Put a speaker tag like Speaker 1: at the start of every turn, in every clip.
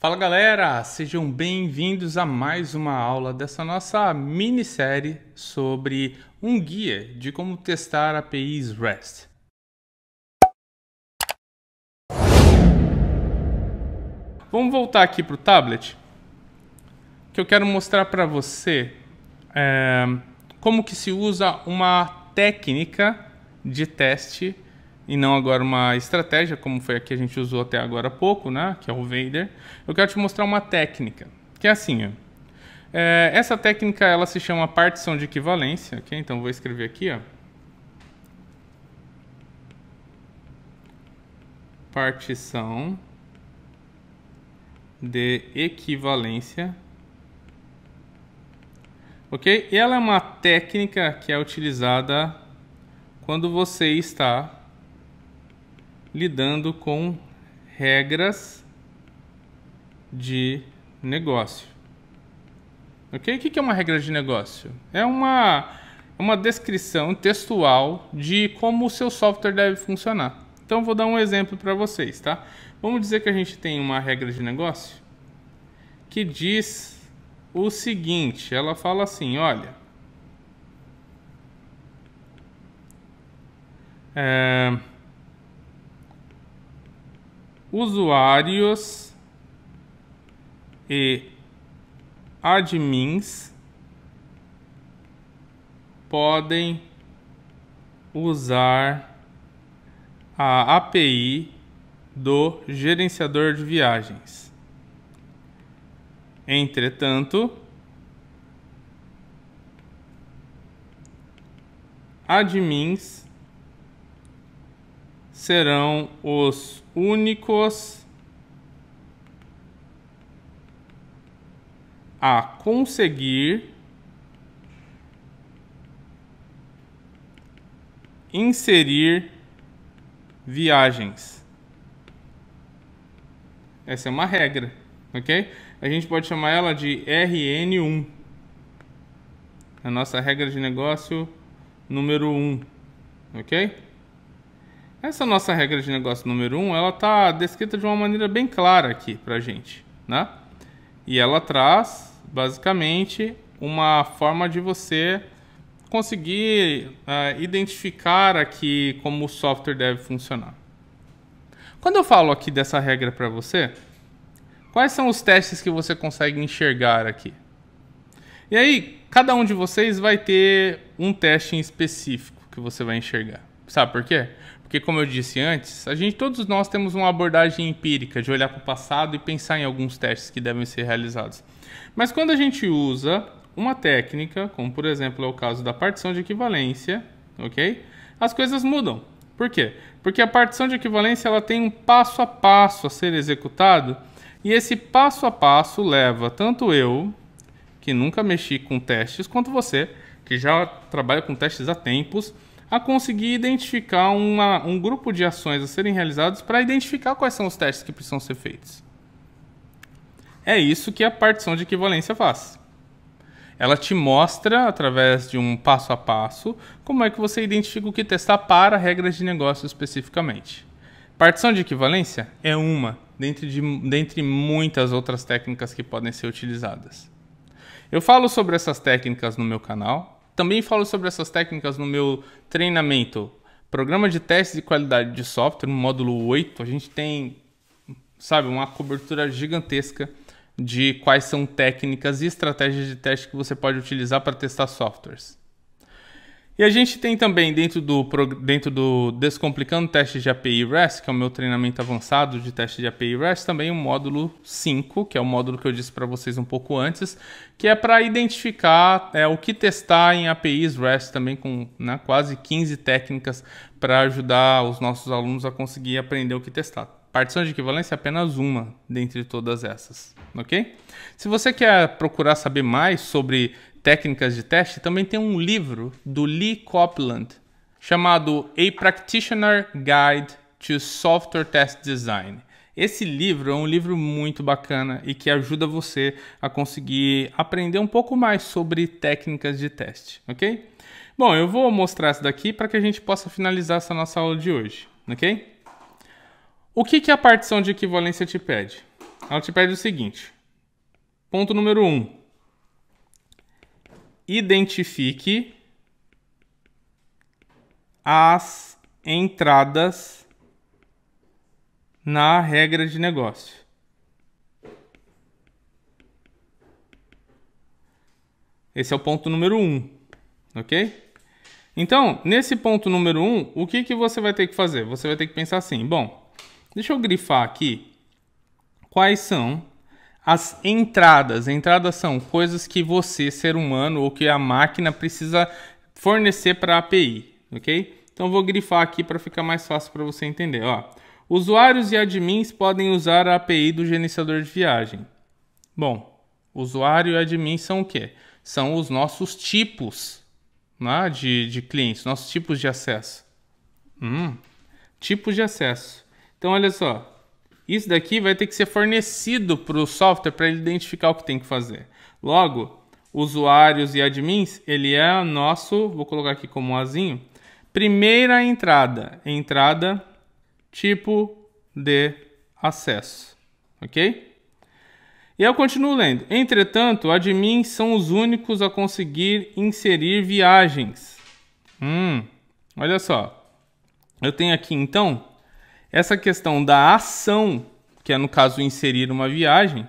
Speaker 1: Fala galera, sejam bem-vindos a mais uma aula dessa nossa minissérie sobre um guia de como testar APIs REST. Vamos voltar aqui para o tablet, que eu quero mostrar para você é, como que se usa uma técnica de teste e não agora uma estratégia, como foi a que a gente usou até agora há pouco, né? que é o Vader, eu quero te mostrar uma técnica, que é assim. Ó. É, essa técnica ela se chama partição de equivalência, Ok? então vou escrever aqui. Ó. Partição de equivalência. Ok? E ela é uma técnica que é utilizada quando você está lidando com regras de negócio. Ok? O que é uma regra de negócio? É uma, uma descrição textual de como o seu software deve funcionar. Então, vou dar um exemplo para vocês, tá? Vamos dizer que a gente tem uma regra de negócio que diz o seguinte: ela fala assim, olha. É, usuários e admins podem usar a API do gerenciador de viagens. Entretanto, admins serão os únicos a conseguir inserir viagens. Essa é uma regra, ok? A gente pode chamar ela de RN1. A nossa regra de negócio número 1, ok? Essa nossa regra de negócio número 1, um, ela está descrita de uma maneira bem clara aqui para gente, né? E ela traz, basicamente, uma forma de você conseguir uh, identificar aqui como o software deve funcionar. Quando eu falo aqui dessa regra para você, quais são os testes que você consegue enxergar aqui? E aí, cada um de vocês vai ter um teste em específico que você vai enxergar. Sabe por quê? Porque, como eu disse antes, a gente, todos nós temos uma abordagem empírica de olhar para o passado e pensar em alguns testes que devem ser realizados. Mas quando a gente usa uma técnica, como por exemplo é o caso da partição de equivalência, ok? As coisas mudam. Por quê? Porque a partição de equivalência ela tem um passo a passo a ser executado e esse passo a passo leva tanto eu, que nunca mexi com testes, quanto você, que já trabalha com testes há tempos, a conseguir identificar uma, um grupo de ações a serem realizadas para identificar quais são os testes que precisam ser feitos. É isso que a partição de equivalência faz. Ela te mostra, através de um passo a passo, como é que você identifica o que testar para regras de negócio especificamente. Partição de equivalência é uma dentre, de, dentre muitas outras técnicas que podem ser utilizadas. Eu falo sobre essas técnicas no meu canal, também falo sobre essas técnicas no meu treinamento. Programa de testes de qualidade de software, no módulo 8, a gente tem, sabe, uma cobertura gigantesca de quais são técnicas e estratégias de teste que você pode utilizar para testar softwares. E a gente tem também dentro do, dentro do Descomplicando Teste de API REST, que é o meu treinamento avançado de teste de API REST, também o módulo 5, que é o módulo que eu disse para vocês um pouco antes, que é para identificar é, o que testar em APIs REST também com né, quase 15 técnicas para ajudar os nossos alunos a conseguir aprender o que testar partição de equivalência é apenas uma dentre todas essas, ok? Se você quer procurar saber mais sobre técnicas de teste, também tem um livro do Lee Copland chamado A Practitioner Guide to Software Test Design. Esse livro é um livro muito bacana e que ajuda você a conseguir aprender um pouco mais sobre técnicas de teste, ok? Bom, eu vou mostrar isso daqui para que a gente possa finalizar essa nossa aula de hoje, ok? O que, que a partição de equivalência te pede? Ela te pede o seguinte. Ponto número 1. Um, identifique as entradas na regra de negócio. Esse é o ponto número 1, um, ok? Então, nesse ponto número 1, um, o que, que você vai ter que fazer? Você vai ter que pensar assim, bom, Deixa eu grifar aqui quais são as entradas. Entradas são coisas que você, ser humano, ou que a máquina precisa fornecer para a API, ok? Então vou grifar aqui para ficar mais fácil para você entender. Ó, usuários e admins podem usar a API do gerenciador de viagem. Bom, usuário e admin são o quê? São os nossos tipos né, de, de clientes, nossos tipos de acesso. Hum, tipos de acesso. Então, olha só. Isso daqui vai ter que ser fornecido para o software para ele identificar o que tem que fazer. Logo, usuários e admins, ele é nosso, vou colocar aqui como azinho, primeira entrada, entrada tipo de acesso, ok? E eu continuo lendo. Entretanto, admins são os únicos a conseguir inserir viagens. Hum, olha só. Eu tenho aqui então essa questão da ação, que é no caso inserir uma viagem,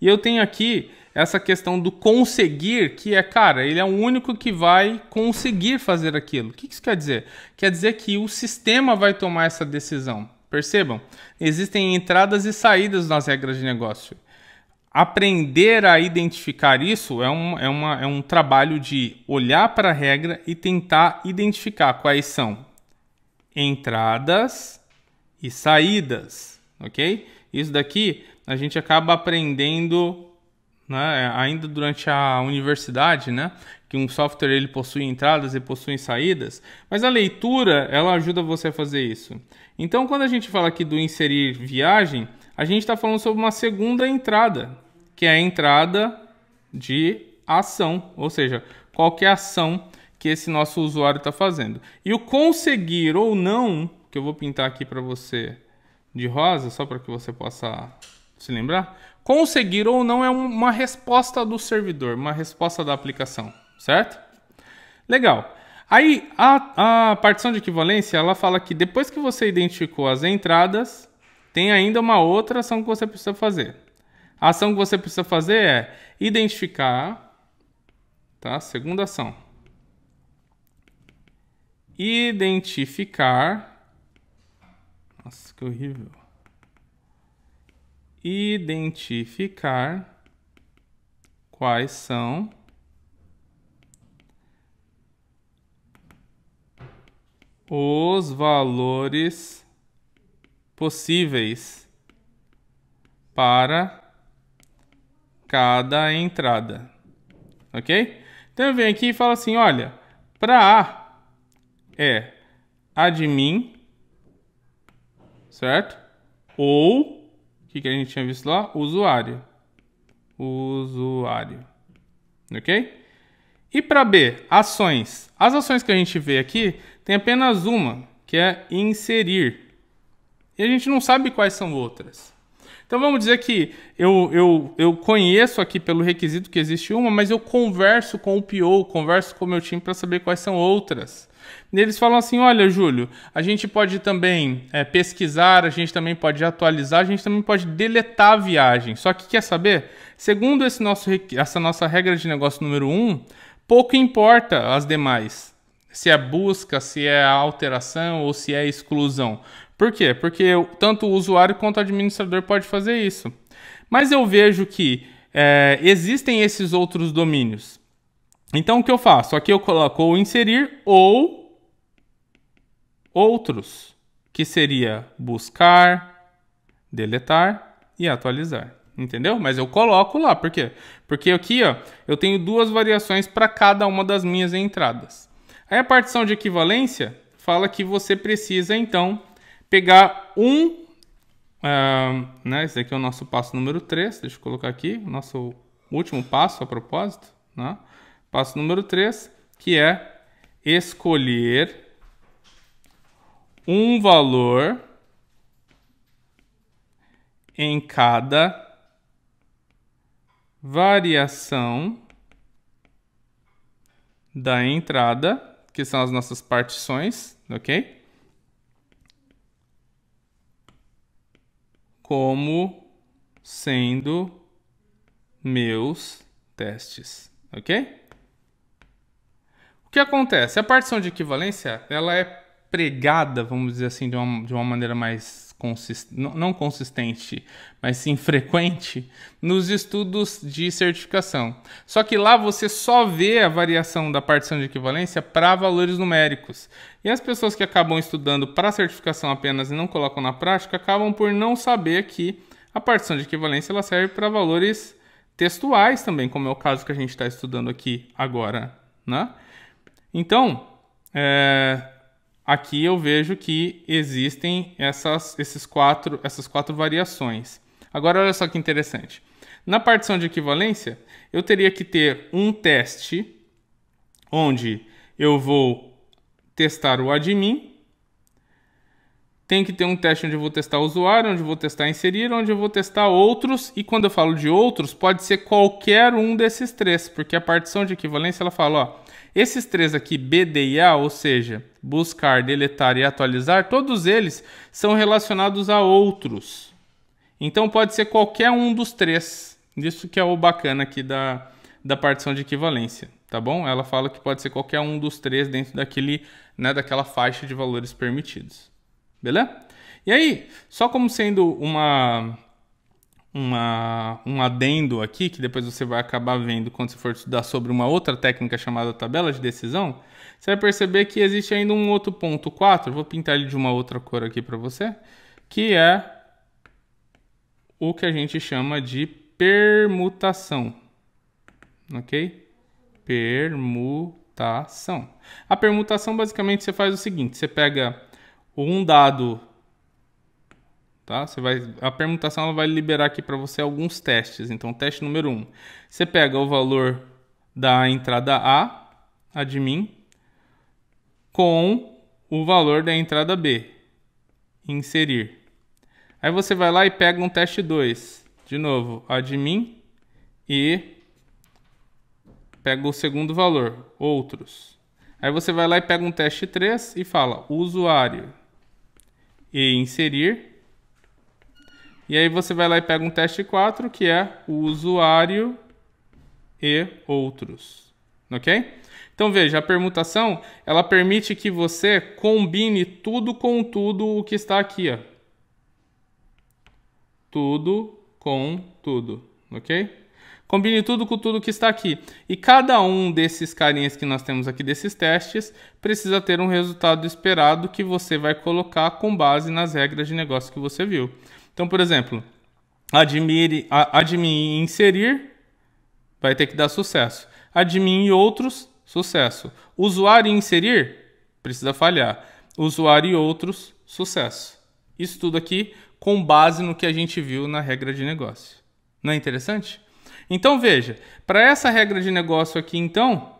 Speaker 1: e eu tenho aqui essa questão do conseguir, que é, cara, ele é o único que vai conseguir fazer aquilo. O que isso quer dizer? Quer dizer que o sistema vai tomar essa decisão. Percebam? Existem entradas e saídas nas regras de negócio. Aprender a identificar isso é um, é uma, é um trabalho de olhar para a regra e tentar identificar quais são entradas e saídas, ok? Isso daqui a gente acaba aprendendo né, ainda durante a universidade, né, que um software ele possui entradas e possui saídas, mas a leitura ela ajuda você a fazer isso. Então, quando a gente fala aqui do inserir viagem, a gente está falando sobre uma segunda entrada, que é a entrada de ação, ou seja, qualquer é ação que esse nosso usuário está fazendo. E o conseguir ou não que eu vou pintar aqui para você de rosa, só para que você possa se lembrar. Conseguir ou não é uma resposta do servidor, uma resposta da aplicação, certo? Legal. Aí a, a partição de equivalência ela fala que depois que você identificou as entradas, tem ainda uma outra ação que você precisa fazer. A ação que você precisa fazer é identificar, tá? Segunda ação. Identificar nossa, que horrível. Identificar quais são os valores possíveis para cada entrada. Ok? Então eu venho aqui e falo assim: olha, para A é admin certo? Ou, o que, que a gente tinha visto lá? Usuário. Usuário. Ok? E para B, ações. As ações que a gente vê aqui tem apenas uma, que é inserir. E a gente não sabe quais são outras. Então vamos dizer que eu, eu, eu conheço aqui pelo requisito que existe uma, mas eu converso com o PO, converso com o meu time para saber quais são outras. E eles falam assim: olha, Júlio, a gente pode também é, pesquisar, a gente também pode atualizar, a gente também pode deletar a viagem. Só que quer saber? Segundo esse nosso, essa nossa regra de negócio número 1, um, pouco importa as demais se é busca, se é alteração ou se é exclusão. Por quê? Porque eu, tanto o usuário quanto o administrador pode fazer isso. Mas eu vejo que é, existem esses outros domínios. Então o que eu faço? Aqui eu coloco ou inserir ou outros, que seria buscar, deletar e atualizar. Entendeu? Mas eu coloco lá, por quê? Porque aqui ó, eu tenho duas variações para cada uma das minhas entradas. Aí a partição de equivalência fala que você precisa então pegar um. Uh, né, esse aqui é o nosso passo número 3. Deixa eu colocar aqui. o Nosso último passo a propósito. Né? Passo número 3, que é escolher um valor em cada variação da entrada, que são as nossas partições, ok? como sendo meus testes, ok? O que acontece? A partição de equivalência, ela é pregada, vamos dizer assim, de uma, de uma maneira mais consist... não consistente, mas sim frequente, nos estudos de certificação. Só que lá você só vê a variação da partição de equivalência para valores numéricos. E as pessoas que acabam estudando para certificação apenas e não colocam na prática acabam por não saber que a partição de equivalência ela serve para valores textuais também, como é o caso que a gente está estudando aqui agora. Né? Então, é, aqui eu vejo que existem essas, esses quatro, essas quatro variações. Agora, olha só que interessante. Na partição de equivalência, eu teria que ter um teste onde eu vou testar o admin, tem que ter um teste onde eu vou testar o usuário, onde eu vou testar inserir, onde eu vou testar outros, e quando eu falo de outros, pode ser qualquer um desses três, porque a partição de equivalência ela fala, ó, esses três aqui, B, e A, ou seja, buscar, deletar e atualizar, todos eles são relacionados a outros. Então pode ser qualquer um dos três. Isso que é o bacana aqui da, da partição de equivalência, tá bom? Ela fala que pode ser qualquer um dos três dentro daquele, né, daquela faixa de valores permitidos. Beleza? E aí, só como sendo uma uma, um adendo aqui, que depois você vai acabar vendo quando você for estudar sobre uma outra técnica chamada tabela de decisão, você vai perceber que existe ainda um outro ponto 4, vou pintar ele de uma outra cor aqui para você, que é o que a gente chama de permutação, ok? Permutação. A permutação basicamente você faz o seguinte, você pega um dado tá? Você vai, a permutação ela vai liberar aqui para você alguns testes. Então, teste número 1. Um, você pega o valor da entrada A, admin, com o valor da entrada B, inserir. Aí você vai lá e pega um teste 2. De novo, admin e pega o segundo valor, outros. Aí você vai lá e pega um teste 3 e fala usuário e inserir e aí você vai lá e pega um teste 4, que é o usuário e outros. Ok? Então veja, a permutação, ela permite que você combine tudo com tudo o que está aqui. Ó. Tudo com tudo, ok? Combine tudo com tudo que está aqui. E cada um desses carinhas que nós temos aqui, desses testes, precisa ter um resultado esperado que você vai colocar com base nas regras de negócio que você viu. Então, por exemplo, admire, admin inserir vai ter que dar sucesso. Admin e outros, sucesso. Usuário e inserir precisa falhar. Usuário e outros, sucesso. Isso tudo aqui com base no que a gente viu na regra de negócio. Não é interessante? Então veja, para essa regra de negócio aqui, então,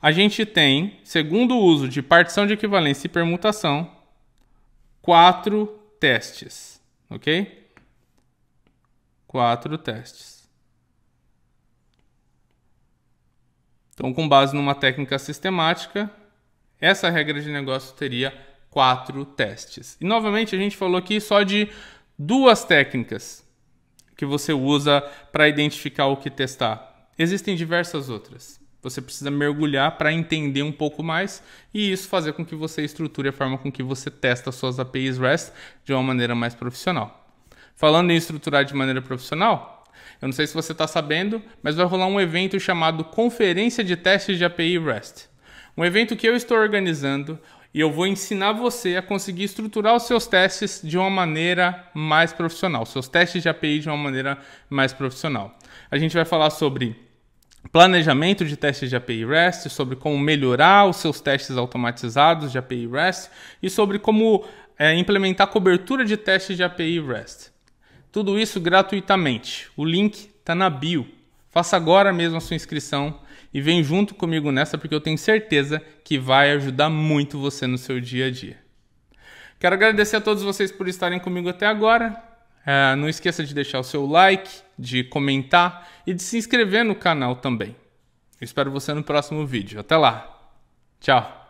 Speaker 1: a gente tem, segundo o uso de partição de equivalência e permutação, quatro testes ok? Quatro testes. Então, com base numa técnica sistemática, essa regra de negócio teria quatro testes. E novamente a gente falou aqui só de duas técnicas que você usa para identificar o que testar. Existem diversas outras. Você precisa mergulhar para entender um pouco mais e isso fazer com que você estruture a forma com que você testa suas APIs REST de uma maneira mais profissional. Falando em estruturar de maneira profissional, eu não sei se você está sabendo, mas vai rolar um evento chamado Conferência de Testes de API REST. Um evento que eu estou organizando e eu vou ensinar você a conseguir estruturar os seus testes de uma maneira mais profissional, seus testes de API de uma maneira mais profissional. A gente vai falar sobre planejamento de testes de API REST, sobre como melhorar os seus testes automatizados de API REST e sobre como é, implementar cobertura de testes de API REST. Tudo isso gratuitamente. O link está na bio. Faça agora mesmo a sua inscrição e vem junto comigo nessa, porque eu tenho certeza que vai ajudar muito você no seu dia a dia. Quero agradecer a todos vocês por estarem comigo até agora. É, não esqueça de deixar o seu like, de comentar e de se inscrever no canal também. Eu espero você no próximo vídeo. Até lá. Tchau.